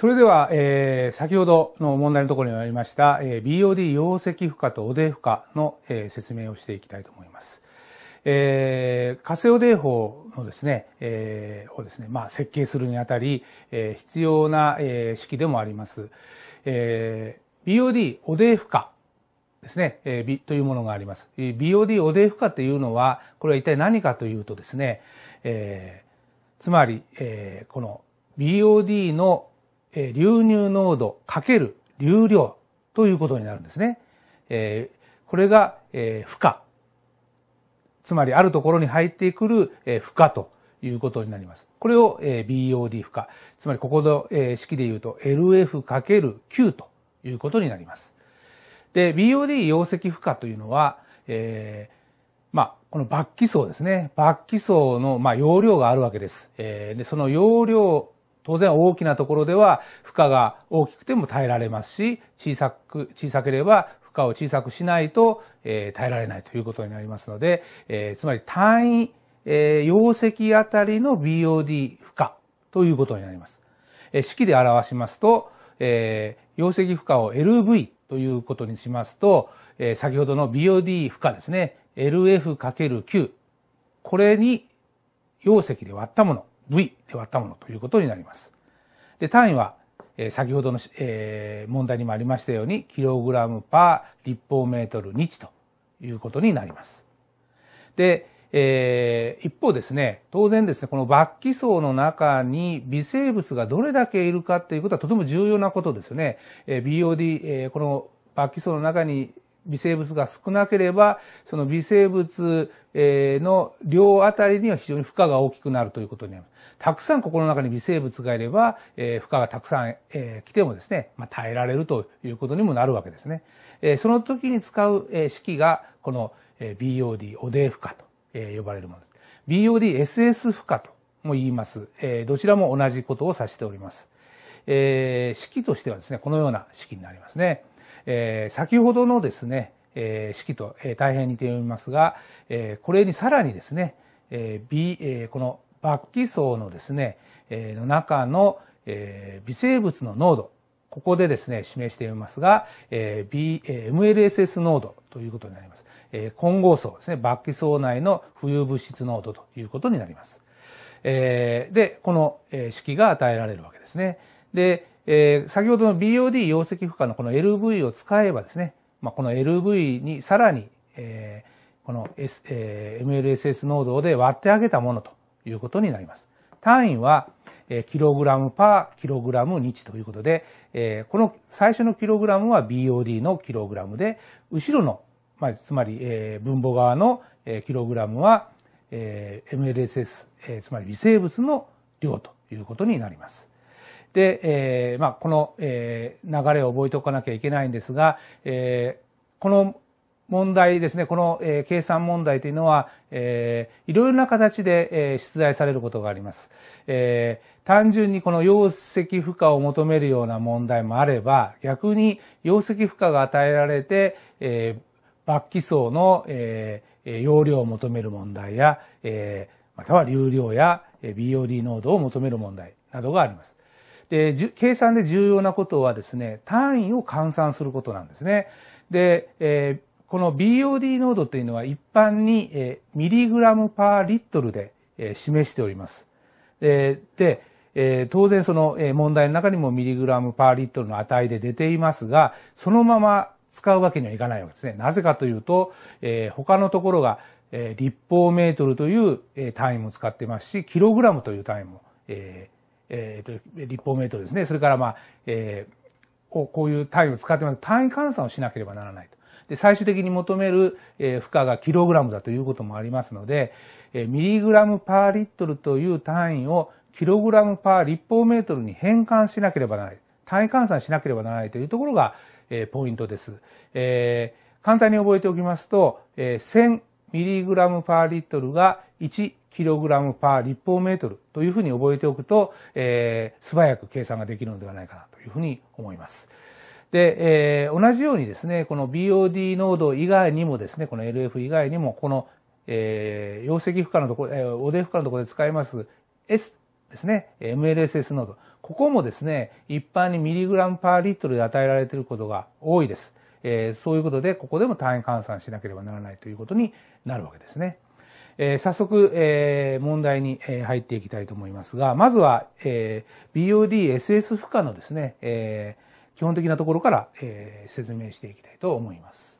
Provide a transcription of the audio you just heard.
それでは、えー、先ほどの問題のところにありました、えー、BOD 容積負荷とおで負荷の、えー、説明をしていきたいと思います。えー、火星オデー法のですね、えー、をですね、まあ、設計するにあたり、えー、必要な、えー、式でもあります。えー、BOD おで負荷ですね、えー、というものがあります。BOD おで負荷というのは、これは一体何かというとですね、えー、つまり、えー、この BOD のえー、流入濃度かける流量ということになるんですね。えー、これが、えー、負荷。つまりあるところに入ってくる、えー、負荷ということになります。これを、えー、BOD 負荷。つまりここの、えー、式で言うと LF かける Q ということになります。で、BOD 容積負荷というのは、えー、まあ、このバッキ層ですね。バッキ層の、まあ、容量があるわけです。えー、で、その容量当然大きなところでは負荷が大きくても耐えられますし、小さく、小さければ負荷を小さくしないと、えー、耐えられないということになりますので、えー、つまり単位、えー、容積あたりの BOD 負荷ということになります。えー、式で表しますと、えー、容積負荷を LV ということにしますと、えー、先ほどの BOD 負荷ですね、LF×9。これに容積で割ったもの。V で割ったものということになります。で、単位は、え先ほどの、え問題にもありましたように、キログラムパー立方メートル日ということになります。で、えー、一方ですね、当然ですね、この罰期層の中に微生物がどれだけいるかっていうことはとても重要なことですよね。えー、BOD、えー、この罰期層の中に微生物が少なければ、その微生物の量あたりには非常に負荷が大きくなるということになります。たくさん心の中に微生物がいれば、負荷がたくさん来てもですね、まあ、耐えられるということにもなるわけですね。その時に使う式が、この BOD、オデー負荷と呼ばれるものです。BOD、SS 負荷とも言います。どちらも同じことを指しております。式としてはですね、このような式になりますね。えー、先ほどのですね、えー、式と、えー、大変似て読みますが、えー、これにさらにですね、えー、えー、この末期層のですね、えー、の中の、えー、微生物の濃度、ここでですね、示してみますが、えー、B、えー、MLSS 濃度ということになります。えー、混合層ですね、末期層内の浮遊物質濃度ということになります。えー、で、この式が与えられるわけですね。で、えー、先ほどの BOD 容積負荷のこの LV を使えばですね、まあ、この LV にさらに、えー、この、S えー、MLSS 濃度で割ってあげたものということになります。単位は、えー、キログラムパーキログラム日ということで、えー、この最初のキログラムは BOD のキログラムで、後ろの、まあ、つまり、えー、分母側の、えー、キログラムは、えー、MLSS、えー、つまり微生物の量ということになります。で、えー、まあ、この、えー、流れを覚えておかなきゃいけないんですが、えー、この問題ですね、この、えー、計算問題というのは、えー、いろいろな形で、えー、出題されることがあります。えー、単純にこの容積負荷を求めるような問題もあれば、逆に容積負荷が与えられて、えー、罰基層の、えー、容量を求める問題や、えー、または流量や BOD 濃度を求める問題などがあります。で、計算で重要なことはですね、単位を換算することなんですね。で、えー、この BOD 濃度というのは一般に、えー、ミリグラムパーリットルで、えー、示しております。で、でえー、当然その、え問題の中にもミリグラムパーリットルの値で出ていますが、そのまま使うわけにはいかないわけですね。なぜかというと、えー、他のところが、えー、立方メートルという、え単位も使ってますし、キログラムという単位も、えー、えー、立方メートルですね。それからまあ、えー、こういう単位を使ってます。単位換算をしなければならないと。で、最終的に求める、えー、負荷がキログラムだということもありますので、えー、ミリグラムパーリットルという単位をキログラムパー立方メートルに変換しなければならない。単位換算しなければならないというところが、えー、ポイントです。えー、簡単に覚えておきますと、えー、1000ミリグラムパーリットルが 1kg パー立方メートルというふうに覚えておくと、えー、素早く計算ができるのではないかなというふうに思います。で、えー、同じようにですね、この BOD 濃度以外にもですね、この LF 以外にも、この、えー、溶石負荷のところ、えー、おで負荷のところで使います S ですね、MLSS 濃度。ここもですね、一般にミリグラムパーリットルで与えられていることが多いです。えー、そういうことで、ここでも単位換算しなければならないということになるわけですね。えー、早速、えー、問題に入っていきたいと思いますが、まずは、えー、BODSS 負荷のですね、えー、基本的なところから、えー、説明していきたいと思います。